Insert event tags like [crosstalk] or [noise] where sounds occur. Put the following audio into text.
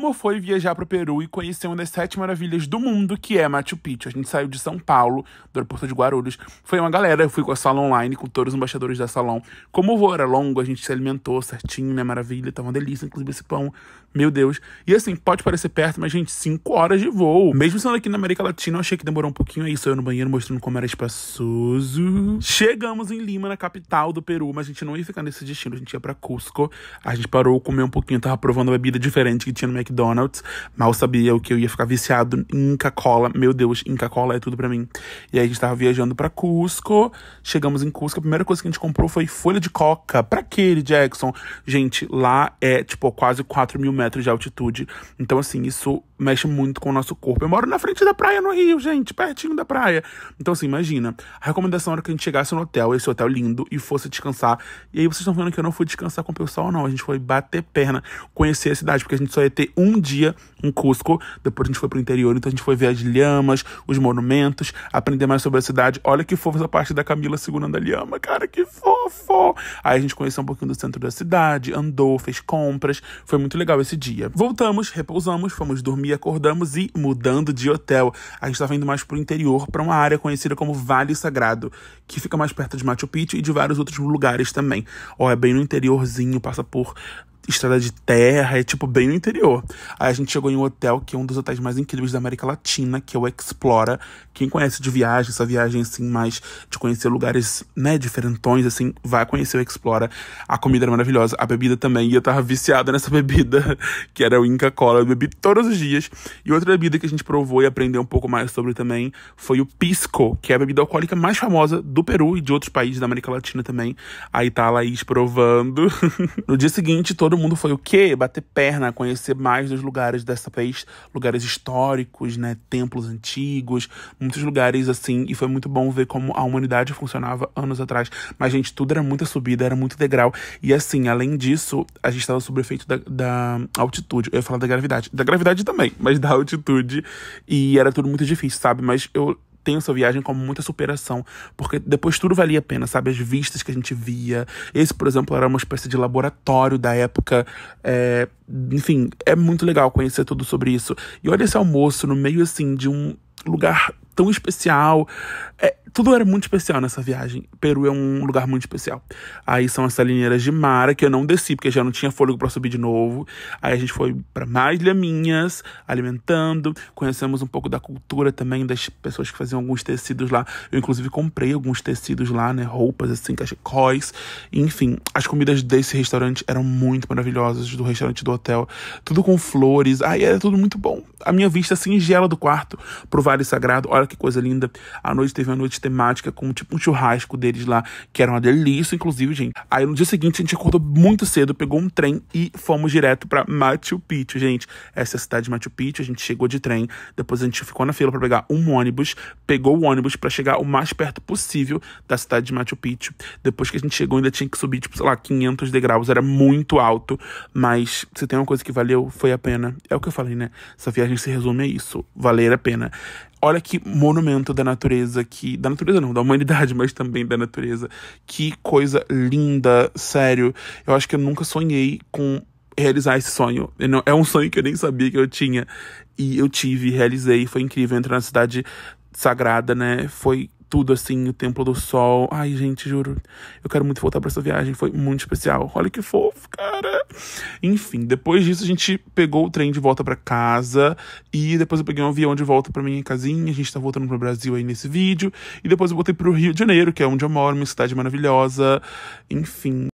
como foi viajar para o Peru e conhecer uma das sete maravilhas do mundo, que é Machu Picchu. A gente saiu de São Paulo, do aeroporto de Guarulhos. Foi uma galera, eu fui com a sala online, com todos os embaixadores da salão. Como o voo era longo, a gente se alimentou certinho, né? Maravilha, tava uma delícia, inclusive esse pão. Meu Deus. E assim, pode parecer perto, mas, gente, cinco horas de voo. Mesmo sendo aqui na América Latina, eu achei que demorou um pouquinho. Aí é sou eu no banheiro mostrando como era espaçoso. Chegamos em Lima, na capital do Peru, mas a gente não ia ficar nesse destino. A gente ia para Cusco. A gente parou, comer um pouquinho, tava provando a bebida diferente que tinha no McDonald's, mal sabia o que eu ia ficar viciado em Inca-Cola. Meu Deus, Inca-Cola é tudo para mim. E aí a gente tava viajando para Cusco, chegamos em Cusco, a primeira coisa que a gente comprou foi folha de coca. Pra que, Jackson? Gente, lá é, tipo, quase 4 mil metros de altitude. Então, assim, isso mexe muito com o nosso corpo. Eu moro na frente da praia no Rio, gente, pertinho da praia. Então, assim, imagina. A recomendação era que a gente chegasse no hotel, esse hotel lindo, e fosse descansar. E aí vocês estão vendo que eu não fui descansar com o pessoal, não. A gente foi bater perna, conhecer a cidade, porque a gente só ia ter um dia em Cusco. Depois a gente foi pro interior, então a gente foi ver as lhamas, os monumentos, aprender mais sobre a cidade. Olha que fofa essa parte da Camila segurando a lhama, cara, que fofo! Aí a gente conheceu um pouquinho do centro da cidade, andou, fez compras. Foi muito legal esse dia. Voltamos, repousamos, fomos dormir pandemia, acordamos e, mudando de hotel, a gente estava tá indo mais para o interior, para uma área conhecida como Vale Sagrado, que fica mais perto de Machu Picchu e de vários outros lugares também. Ó, é bem no interiorzinho, passa por estrada de terra, é tipo bem no interior. Aí a gente chegou em um hotel que é um dos hotéis mais incríveis da América Latina, que é o Explora. Quem conhece de viagem, essa viagem assim mais de conhecer lugares, né, diferentões assim, vai conhecer o Explora. A comida era maravilhosa, a bebida também, e eu tava viciada nessa [laughs] bebida, que era o Inca Cola, eu bebi todos os dias. E outra bebida que a gente provou e aprendeu um pouco mais sobre também foi o Pisco, que é a bebida alcoólica mais famosa do Peru e de outros países da América Latina também. Aí tá a Laís provando. [laughs] no dia seguinte, todo Todo mundo foi o quê? Bater perna, conhecer mais dos lugares dessa vez, lugares históricos, né? Templos antigos, muitos lugares assim. E foi muito bom ver como a humanidade funcionava anos atrás. Mas, gente, tudo era muita subida, era muito degrau. E assim, além disso, a gente estava sob o efeito da, da altitude. Eu ia falar da gravidade. Da gravidade também, mas da altitude. E era tudo muito difícil, sabe? Mas eu tenho essa viagem como muita superação, porque depois tudo valia a pena, sabe? As vistas que a gente via. Esse, por exemplo, era uma espécie de laboratório da época. É, enfim, é muito legal conhecer tudo sobre isso. E olha esse almoço no meio, assim, de um lugar tão especial. É, tudo era muito especial nessa viagem. Peru é um lugar muito especial. Aí são as salineiras de Mara, que eu não desci, porque já não tinha fôlego para subir de novo. Aí a gente foi para mais laminhas, alimentando, conhecemos um pouco da cultura também, das pessoas que faziam alguns tecidos lá. Eu, inclusive, comprei alguns tecidos lá, né? Roupas, assim, cachecóis. Enfim, as comidas desse restaurante eram muito maravilhosas, do restaurante do hotel. Tudo com flores. Aí era tudo muito bom. A minha vista singela do quarto pro Vale Sagrado. Olha que coisa linda. A noite teve uma noite temática com tipo um churrasco deles lá, que era uma delícia, inclusive, gente. Aí no dia seguinte a gente acordou muito cedo, pegou um trem e fomos direto para Machu Picchu, gente. Essa é a cidade de Machu Picchu, a gente chegou de trem, depois a gente ficou na fila para pegar um ônibus, pegou o ônibus para chegar o mais perto possível da cidade de Machu Picchu. Depois que a gente chegou ainda tinha que subir, tipo, sei lá, 500 degraus, era muito alto, mas se tem uma coisa que valeu, foi a pena. É o que eu falei, né? Essa viagem se resume a isso, valer a pena olha que monumento da natureza, que. Da natureza não, da humanidade, [laughs] mas também da natureza. Que coisa linda, sério. Eu acho que eu nunca sonhei com realizar esse sonho. é um sonho que eu nem sabia que eu tinha. E eu tive, realizei, foi incrível entrar na cidade sagrada, né? Foi tudo assim, o Templo do Sol. Ai, gente, juro, eu quero muito voltar para essa viagem, foi muito especial. Olha que fofo, cara. Enfim, depois disso a gente pegou o trem de volta para casa e depois eu peguei um avião de volta para minha casinha. A gente tá voltando pro Brasil aí nesse vídeo e depois eu voltei pro Rio de Janeiro, que é onde eu moro, uma cidade maravilhosa. Enfim,